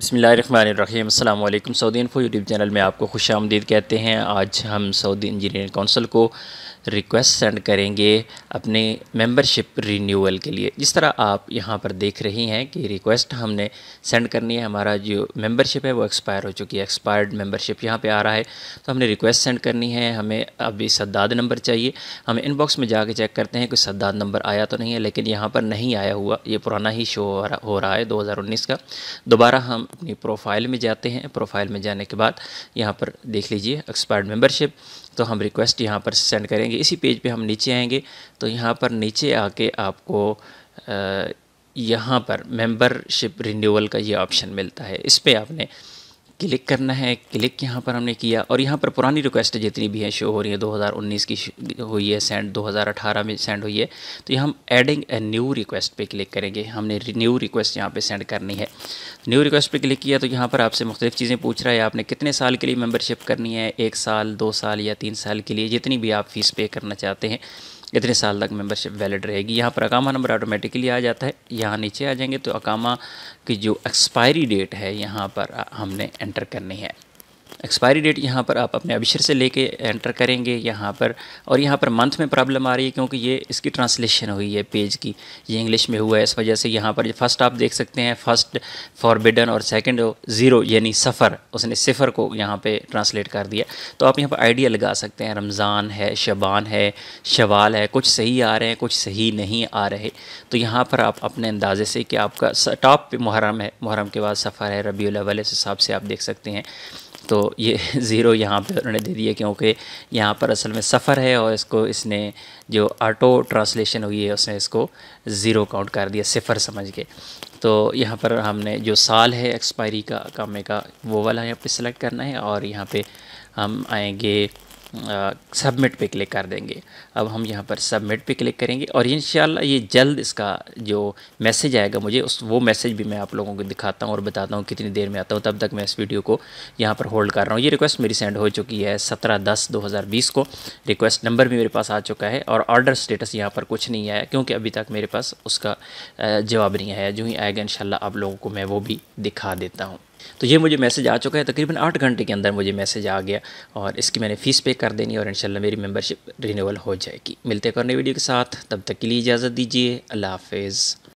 बसमीम अल्लाम Saudi info YouTube channel में आपको खुश आमदीद कहते हैं आज हम सऊदी इंजीनियरिंग काउंसिल को रिक्वेस्ट सेंड करेंगे अपने मेंबरशिप रिन्यूअल के लिए जिस तरह आप यहां पर देख रही हैं कि रिक्वेस्ट हमने सेंड करनी है हमारा जो मेंबरशिप है वो एक्सपायर हो चुकी है एक्सपायर्ड मेंबरशिप यहां पे आ रहा है तो हमने रिक्वेस्ट सेंड करनी है हमें अभी सद्दाद नंबर चाहिए हम इनबॉक्स में जाके चेक करते हैं कि सद्दाद नंबर आया तो नहीं है लेकिन यहाँ पर नहीं आया हुआ ये पुराना ही शो हो रहा है दो का दोबारा हम अपनी प्रोफाइल में जाते हैं प्रोफाइल में जाने के बाद यहाँ पर देख लीजिए एक्सपायर्ड मेंबरशिप तो हम रिक्वेस्ट यहाँ पर सेंड करेंगे इसी पेज पे हम नीचे आएंगे तो यहाँ पर नीचे आके आपको यहाँ पर मेंबरशिप रिन्यूअल का ये ऑप्शन मिलता है इस पर आपने क्लिक करना है क्लिक यहाँ पर हमने किया और यहाँ पर पुरानी रिक्वेस्ट जितनी भी हैं शो हो रही है 2019 की हुई है सेंड 2018 में सेंड हुई है तो यहाँ एडिंग ए न्यू रिक्वेस्ट पे क्लिक करेंगे हमने न्यू रिक्वेस्ट यहाँ पे सेंड करनी है न्यू रिक्वेस्ट पे क्लिक किया तो यहाँ पर आपसे मुख्तलिफ चीज़ें पूछ रहा है आपने कितने साल के लिए मेम्बरशिप करनी है एक साल दो साल या तीन साल के लिए जितनी भी आप फ़ीस पे करना चाहते हैं इतने साल तक मेम्बरशिप वैलिड रहेगी यहाँ पर अकामा नंबर ऑटोमेटिकली आ जाता है यहाँ नीचे आ जाएंगे तो अकामा की जो एक्सपायरी डेट है यहाँ पर हमने एंटर करनी है एक्सपायरी डेट यहाँ पर आप अपने अभिशर से लेके एंटर करेंगे यहाँ पर और यहाँ पर मंथ में प्रॉब्लम आ रही है क्योंकि ये इसकी ट्रांसलेशन हुई है पेज की ये इंग्लिश में हुआ है इस वजह से यहाँ पर फर्स्ट आप देख सकते हैं फर्स्ट फॉरबिडन और सेकंड ज़ीरो यानी सफ़र उसने सिफ़र को यहाँ पे ट्रांसलेट कर दिया तो आप यहाँ पर आइडिया लगा सकते हैं रमज़ान है शबान है शवाल है कुछ सही आ रहे हैं कुछ सही नहीं आ रहे तो यहाँ पर आप अपने अंदाजे से कि आपका टॉप मुहरम मुहर्रम है मुहर्रम के बाद सफ़र है रबी अलवल इस हिसाब से आप देख सकते हैं तो ये ज़ीरो यहाँ पे उन्होंने दे दिया क्योंकि यहाँ पर असल में सफ़र है और इसको इसने जो ऑटो ट्रांसलेशन हुई है उसने इसको ज़ीरो काउंट कर दिया सिफ़र समझ के तो यहाँ पर हमने जो साल है एक्सपायरी का कामे का वो वाला यहाँ पे सिलेक्ट करना है और यहाँ पे हम आएंगे सबमिट पे क्लिक कर देंगे अब हम यहाँ पर सबमिट पे क्लिक करेंगे और इन ये जल्द इसका जो मैसेज आएगा मुझे उस वो मैसेज भी मैं आप लोगों को दिखाता हूँ और बताता हूँ कितनी देर में आता हूँ तब तक मैं इस वीडियो को यहाँ पर होल्ड कर रहा हूँ ये रिक्वेस्ट मेरी सेंड हो चुकी है सत्रह दस दो हज़ार बीस को रिक्वेस्ट नंबर भी मेरे पास आ चुका है और ऑर्डर स्टेटस यहाँ पर कुछ नहीं आया क्योंकि अभी तक मेरे पास उसका जवाब नहीं आया जो ही आएगा इन आप लोगों को मैं वो भी दिखा देता हूँ तो ये मुझे मैसेज आ चुका है तकरीबन आठ घंटे के अंदर मुझे मैसेज आ गया और इसकी मैंने फ़ीस पे कर देनी और इंशाल्लाह मेरी मेंबरशिप रिन्यूअल हो जाएगी मिलते करने वीडियो के साथ तब तक के लिए इजाज़त दीजिए अल्लाह हाफिज़